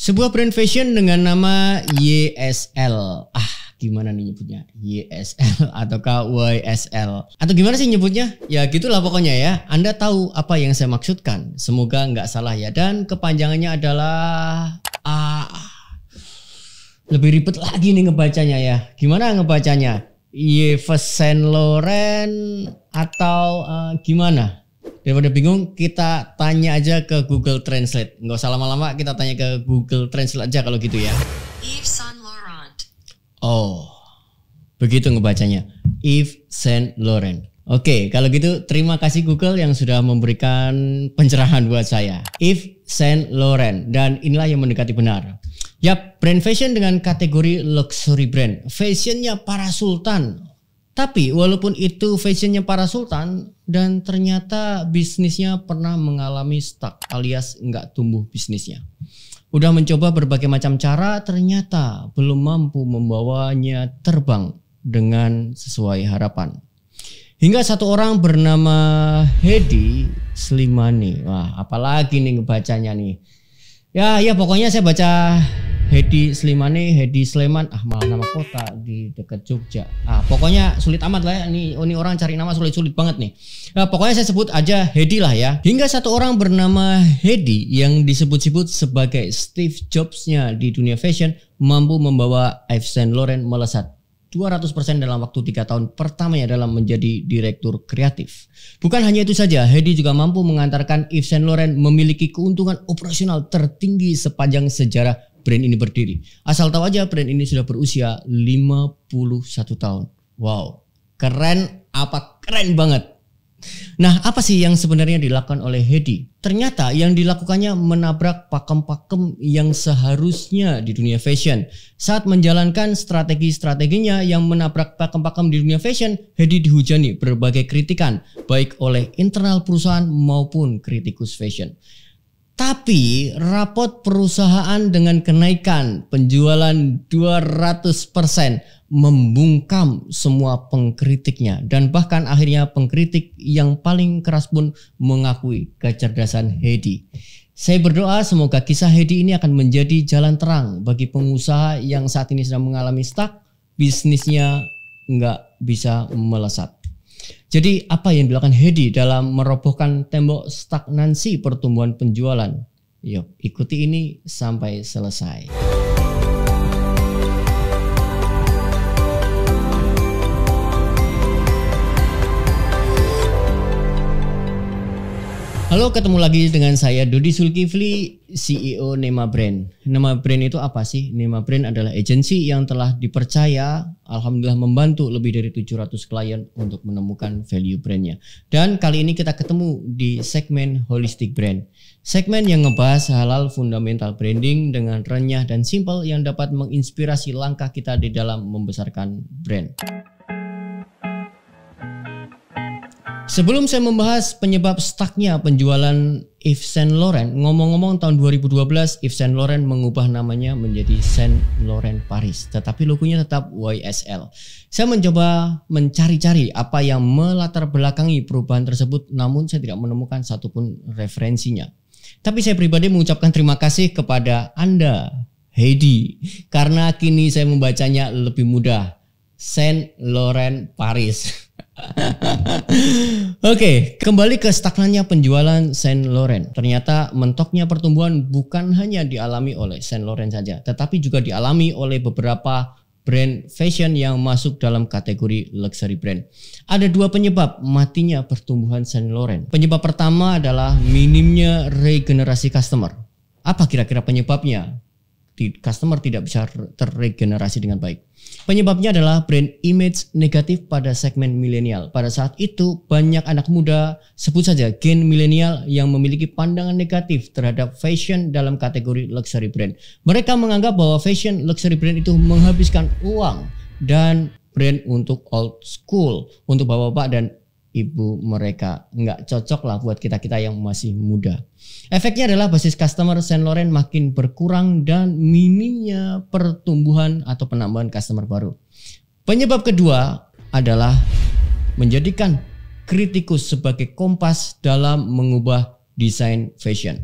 Sebuah brand fashion dengan nama YSL. Ah, gimana nih nyebutnya? YSL atau YSL? Atau gimana sih nyebutnya? Ya gitulah pokoknya ya. Anda tahu apa yang saya maksudkan. Semoga nggak salah ya. Dan kepanjangannya adalah... Ah, lebih ribet lagi nih ngebacanya ya. Gimana ngebacanya? Yves Saint Laurent atau uh, gimana? daripada bingung kita tanya aja ke Google Translate nggak usah lama-lama kita tanya ke Google Translate aja kalau gitu ya Yves Saint Laurent oh begitu ngebacanya Yves Saint Laurent Oke, kalau gitu terima kasih Google yang sudah memberikan pencerahan buat saya. Yves Saint Laurent dan inilah yang mendekati benar. Yap, brand fashion dengan kategori luxury brand. Fashionnya para sultan, tapi walaupun itu fashionnya para sultan dan ternyata bisnisnya pernah mengalami stuck alias nggak tumbuh bisnisnya. Udah mencoba berbagai macam cara ternyata belum mampu membawanya terbang dengan sesuai harapan. Hingga satu orang bernama Hedi Slimani. Wah, apalagi nih ngebacanya nih. Ya, ya pokoknya saya baca Hedi Slimane, Hedi Sleman, ah malah nama kota di dekat Jogja. Ah pokoknya sulit amat lah ya. Ini, ini orang cari nama sulit-sulit banget nih. Nah, pokoknya saya sebut aja Hedi lah ya. Hingga satu orang bernama Hedi yang disebut-sebut sebagai Steve Jobs-nya di dunia fashion mampu membawa Yves Saint Laurent melesat 200% dalam waktu tiga tahun pertamanya dalam menjadi direktur kreatif. Bukan hanya itu saja, Hedi juga mampu mengantarkan Yves Saint Laurent memiliki keuntungan operasional tertinggi sepanjang sejarah brand ini berdiri. Asal tahu aja brand ini sudah berusia 51 tahun. Wow, keren apa keren banget. Nah, apa sih yang sebenarnya dilakukan oleh Hedi? Ternyata yang dilakukannya menabrak pakem-pakem yang seharusnya di dunia fashion. Saat menjalankan strategi-strateginya yang menabrak pakem-pakem di dunia fashion, Hedi dihujani berbagai kritikan, baik oleh internal perusahaan maupun kritikus fashion. Tapi rapot perusahaan dengan kenaikan penjualan 200% membungkam semua pengkritiknya dan bahkan akhirnya pengkritik yang paling keras pun mengakui kecerdasan Hedi. Saya berdoa semoga kisah Hedi ini akan menjadi jalan terang bagi pengusaha yang saat ini sedang mengalami stuck, bisnisnya nggak bisa melesat. Jadi apa yang dilakukan Hedi dalam merobohkan tembok stagnansi pertumbuhan penjualan? Yuk, ikuti ini sampai selesai. Halo, ketemu lagi dengan saya Dodi Sulkifli, CEO Nema Brand. Nema Brand itu apa sih? Nema Brand adalah agensi yang telah dipercaya, alhamdulillah membantu lebih dari 700 klien untuk menemukan value brandnya. Dan kali ini kita ketemu di segmen Holistic Brand. Segmen yang ngebahas halal fundamental branding dengan renyah dan simple yang dapat menginspirasi langkah kita di dalam membesarkan brand. Sebelum saya membahas penyebab stucknya penjualan Yves Saint Laurent, ngomong-ngomong tahun 2012 Yves Saint Laurent mengubah namanya menjadi Saint Laurent Paris, tetapi logonya tetap YSL. Saya mencoba mencari-cari apa yang melatar belakangi perubahan tersebut, namun saya tidak menemukan satupun referensinya. Tapi saya pribadi mengucapkan terima kasih kepada Anda, Heidi, karena kini saya membacanya lebih mudah. Saint Laurent Paris. Oke, okay, kembali ke stagnannya penjualan Saint Laurent. Ternyata mentoknya pertumbuhan bukan hanya dialami oleh Saint Laurent saja, tetapi juga dialami oleh beberapa brand fashion yang masuk dalam kategori luxury brand. Ada dua penyebab matinya pertumbuhan Saint Laurent. Penyebab pertama adalah minimnya regenerasi customer. Apa kira-kira penyebabnya? customer tidak bisa terregenerasi dengan baik. Penyebabnya adalah brand image negatif pada segmen milenial. Pada saat itu banyak anak muda, sebut saja gen milenial yang memiliki pandangan negatif terhadap fashion dalam kategori luxury brand. Mereka menganggap bahwa fashion luxury brand itu menghabiskan uang dan brand untuk old school, untuk bapak-bapak dan ibu mereka. Nggak cocok lah buat kita-kita yang masih muda. Efeknya adalah basis customer Saint Laurent makin berkurang dan minimnya pertumbuhan atau penambahan customer baru. Penyebab kedua adalah menjadikan kritikus sebagai kompas dalam mengubah desain fashion.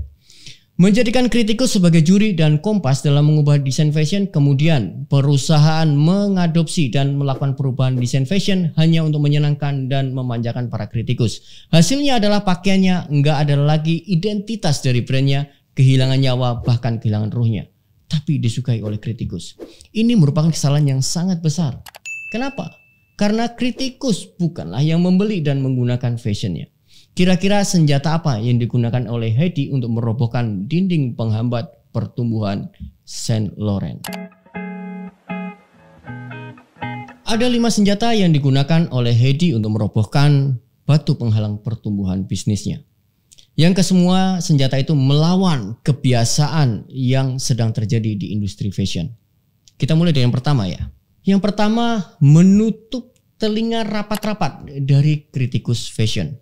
Menjadikan kritikus sebagai juri dan kompas dalam mengubah desain fashion, kemudian perusahaan mengadopsi dan melakukan perubahan desain fashion hanya untuk menyenangkan dan memanjakan para kritikus. Hasilnya adalah pakaiannya nggak ada lagi identitas dari brandnya, kehilangan nyawa, bahkan kehilangan ruhnya. Tapi disukai oleh kritikus. Ini merupakan kesalahan yang sangat besar. Kenapa? Karena kritikus bukanlah yang membeli dan menggunakan fashionnya. Kira-kira senjata apa yang digunakan oleh Heidi untuk merobohkan dinding penghambat pertumbuhan Saint Laurent? Ada lima senjata yang digunakan oleh Heidi untuk merobohkan batu penghalang pertumbuhan bisnisnya. Yang kesemua senjata itu melawan kebiasaan yang sedang terjadi di industri fashion. Kita mulai dari yang pertama ya. Yang pertama menutup telinga rapat-rapat dari kritikus fashion.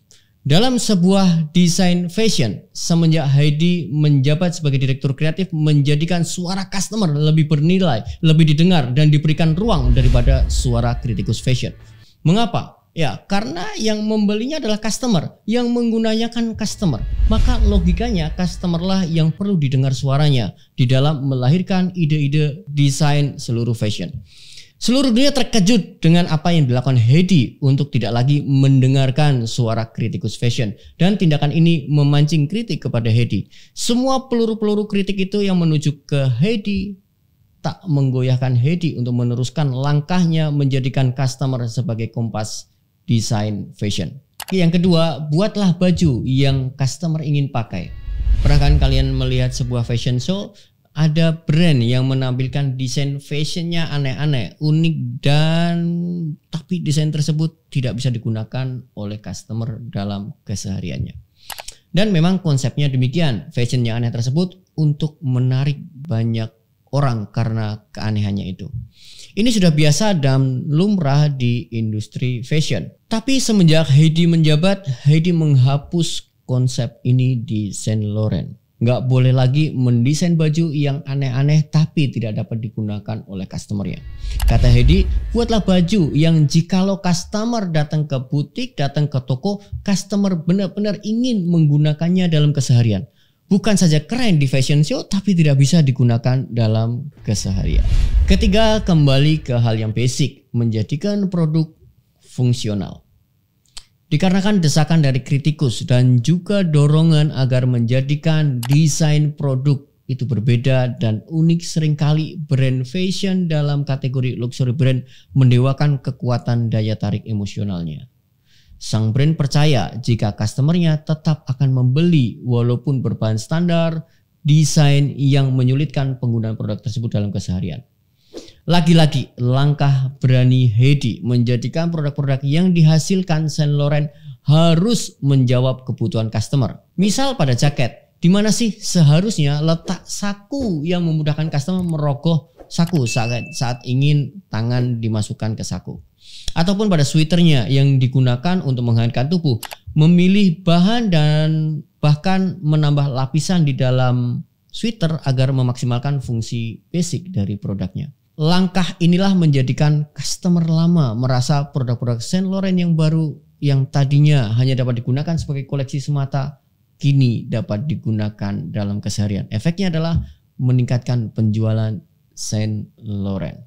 Dalam sebuah desain fashion, semenjak Heidi menjabat sebagai direktur kreatif menjadikan suara customer lebih bernilai, lebih didengar dan diberikan ruang daripada suara kritikus fashion. Mengapa? Ya, karena yang membelinya adalah customer, yang menggunakannya customer. Maka logikanya customer lah yang perlu didengar suaranya di dalam melahirkan ide-ide desain seluruh fashion. Seluruh dunia terkejut dengan apa yang dilakukan Hedi untuk tidak lagi mendengarkan suara kritikus fashion. Dan tindakan ini memancing kritik kepada Hedi. Semua peluru-peluru kritik itu yang menuju ke Hedi tak menggoyahkan Hedi untuk meneruskan langkahnya menjadikan customer sebagai kompas desain fashion. Yang kedua, buatlah baju yang customer ingin pakai. Pernah kan kalian melihat sebuah fashion show, ada brand yang menampilkan desain fashionnya aneh-aneh, unik dan tapi desain tersebut tidak bisa digunakan oleh customer dalam kesehariannya. Dan memang konsepnya demikian, fashion yang aneh tersebut untuk menarik banyak orang karena keanehannya itu. Ini sudah biasa dan lumrah di industri fashion. Tapi semenjak Heidi menjabat, Heidi menghapus konsep ini di Saint Laurent nggak boleh lagi mendesain baju yang aneh-aneh tapi tidak dapat digunakan oleh customernya. Kata Hedi, buatlah baju yang jikalau customer datang ke butik, datang ke toko, customer benar-benar ingin menggunakannya dalam keseharian. Bukan saja keren di fashion show, tapi tidak bisa digunakan dalam keseharian. Ketiga, kembali ke hal yang basic, menjadikan produk fungsional. Dikarenakan desakan dari kritikus dan juga dorongan agar menjadikan desain produk itu berbeda dan unik seringkali brand fashion dalam kategori luxury brand mendewakan kekuatan daya tarik emosionalnya. Sang brand percaya jika customernya tetap akan membeli walaupun berbahan standar, desain yang menyulitkan penggunaan produk tersebut dalam keseharian. Lagi-lagi, langkah berani Hedi menjadikan produk-produk yang dihasilkan Saint Laurent harus menjawab kebutuhan customer. Misal pada jaket, di mana sih seharusnya letak saku yang memudahkan customer merogoh saku saat, saat ingin tangan dimasukkan ke saku. Ataupun pada sweaternya yang digunakan untuk menghangatkan tubuh, memilih bahan dan bahkan menambah lapisan di dalam sweater agar memaksimalkan fungsi basic dari produknya langkah inilah menjadikan customer lama merasa produk-produk Saint Laurent yang baru yang tadinya hanya dapat digunakan sebagai koleksi semata kini dapat digunakan dalam keseharian. Efeknya adalah meningkatkan penjualan Saint Laurent.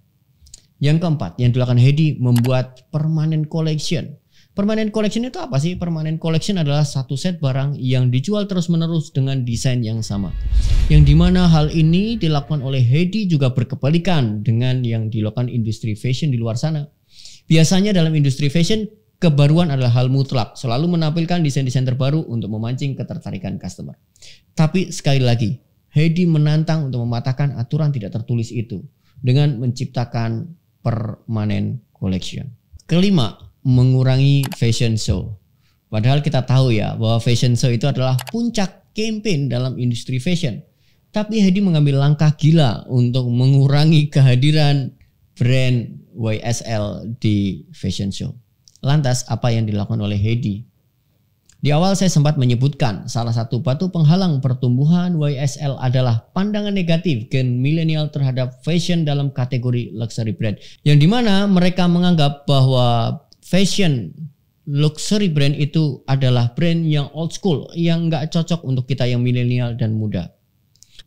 Yang keempat, yang dilakukan Hedi membuat permanent collection Permanent collection itu apa sih? Permanent collection adalah satu set barang yang dijual terus-menerus dengan desain yang sama. Yang dimana hal ini dilakukan oleh Hedi juga berkebalikan dengan yang dilakukan industri fashion di luar sana. Biasanya dalam industri fashion, kebaruan adalah hal mutlak. Selalu menampilkan desain-desain terbaru untuk memancing ketertarikan customer. Tapi sekali lagi, Hedi menantang untuk mematahkan aturan tidak tertulis itu dengan menciptakan permanent collection. Kelima, mengurangi fashion show. Padahal kita tahu ya bahwa fashion show itu adalah puncak campaign dalam industri fashion. Tapi Hadi mengambil langkah gila untuk mengurangi kehadiran brand YSL di fashion show. Lantas apa yang dilakukan oleh Hedi? Di awal saya sempat menyebutkan salah satu batu penghalang pertumbuhan YSL adalah pandangan negatif gen milenial terhadap fashion dalam kategori luxury brand. Yang dimana mereka menganggap bahwa fashion luxury brand itu adalah brand yang old school yang nggak cocok untuk kita yang milenial dan muda.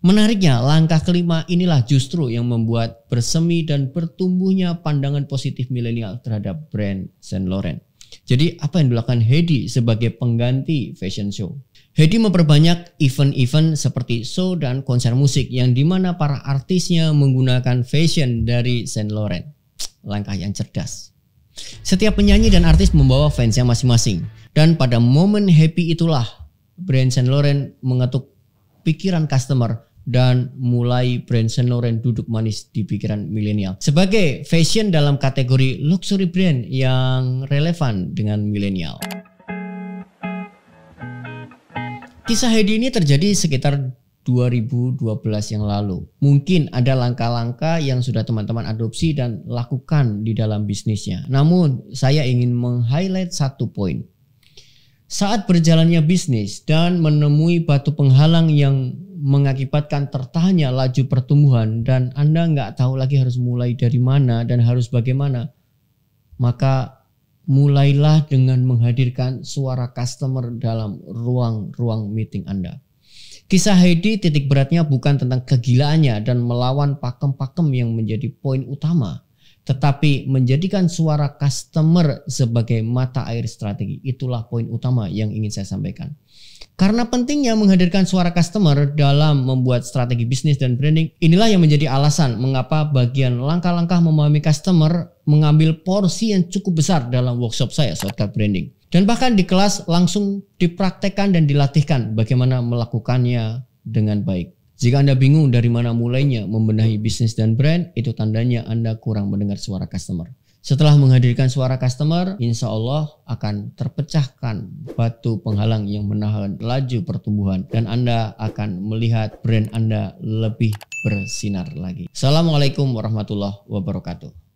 Menariknya, langkah kelima inilah justru yang membuat bersemi dan bertumbuhnya pandangan positif milenial terhadap brand Saint Laurent. Jadi apa yang dilakukan Hedi sebagai pengganti fashion show? Hedi memperbanyak event-event seperti show dan konser musik yang dimana para artisnya menggunakan fashion dari Saint Laurent. Langkah yang cerdas. Setiap penyanyi dan artis membawa fansnya masing-masing. Dan pada momen happy itulah Brand Saint Laurent mengetuk pikiran customer dan mulai Brand Saint Laurent duduk manis di pikiran milenial. Sebagai fashion dalam kategori luxury brand yang relevan dengan milenial. Kisah Heidi ini terjadi sekitar 2012 yang lalu. Mungkin ada langkah-langkah yang sudah teman-teman adopsi dan lakukan di dalam bisnisnya. Namun, saya ingin meng-highlight satu poin. Saat berjalannya bisnis dan menemui batu penghalang yang mengakibatkan tertanya laju pertumbuhan dan Anda nggak tahu lagi harus mulai dari mana dan harus bagaimana, maka mulailah dengan menghadirkan suara customer dalam ruang-ruang meeting Anda Kisah Heidi titik beratnya bukan tentang kegilaannya dan melawan pakem-pakem yang menjadi poin utama, tetapi menjadikan suara customer sebagai mata air strategi. Itulah poin utama yang ingin saya sampaikan. Karena pentingnya menghadirkan suara customer dalam membuat strategi bisnis dan branding, inilah yang menjadi alasan mengapa bagian langkah-langkah memahami customer mengambil porsi yang cukup besar dalam workshop saya Shortcut Branding. Dan bahkan di kelas langsung dipraktekkan dan dilatihkan bagaimana melakukannya dengan baik. Jika Anda bingung dari mana mulainya membenahi bisnis dan brand, itu tandanya Anda kurang mendengar suara customer. Setelah menghadirkan suara customer, insya Allah akan terpecahkan batu penghalang yang menahan laju pertumbuhan dan Anda akan melihat brand Anda lebih bersinar lagi. Assalamualaikum warahmatullahi wabarakatuh.